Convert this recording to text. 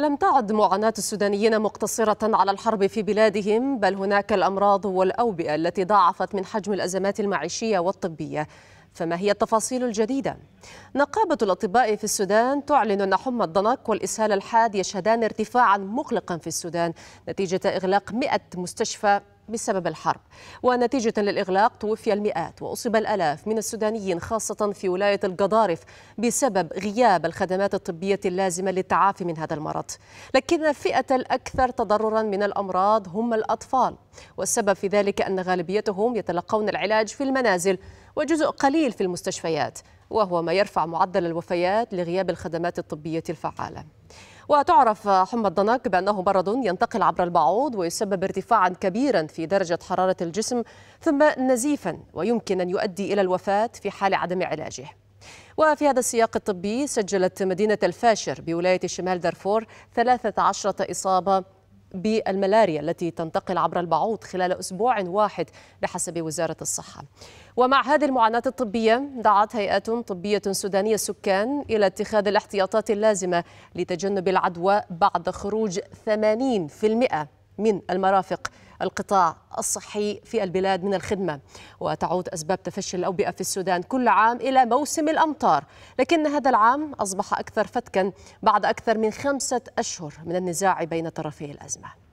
لم تعد معاناة السودانيين مقتصرة على الحرب في بلادهم بل هناك الأمراض والأوبئة التي ضاعفت من حجم الأزمات المعيشية والطبية فما هي التفاصيل الجديدة؟ نقابة الأطباء في السودان تعلن أن حمى الضنك والإسهال الحاد يشهدان ارتفاعا مقلقا في السودان نتيجة إغلاق 100 مستشفى بسبب الحرب ونتيجة للإغلاق توفي المئات وأصيب الألاف من السودانيين خاصة في ولاية القضارف بسبب غياب الخدمات الطبية اللازمة للتعافي من هذا المرض لكن الفئة الأكثر تضررا من الأمراض هم الأطفال والسبب في ذلك أن غالبيتهم يتلقون العلاج في المنازل وجزء قليل في المستشفيات وهو ما يرفع معدل الوفيات لغياب الخدمات الطبية الفعالة وتعرف حمى الضنك بأنه مرض ينتقل عبر البعوض ويسبب ارتفاعا كبيرا في درجة حرارة الجسم ثم نزيفا ويمكن أن يؤدي إلى الوفاة في حال عدم علاجه وفي هذا السياق الطبي سجلت مدينة الفاشر بولاية شمال دارفور 13 إصابة بالملاريا التي تنتقل عبر البعوض خلال أسبوع واحد بحسب وزارة الصحة ومع هذه المعاناة الطبية دعت هيئات طبية سودانية السكان إلى اتخاذ الاحتياطات اللازمة لتجنب العدوى بعد خروج 80% من المرافق القطاع الصحي في البلاد من الخدمة وتعود أسباب تفشي الأوبئة في السودان كل عام إلى موسم الأمطار لكن هذا العام أصبح أكثر فتكا بعد أكثر من خمسة أشهر من النزاع بين طرفي الأزمة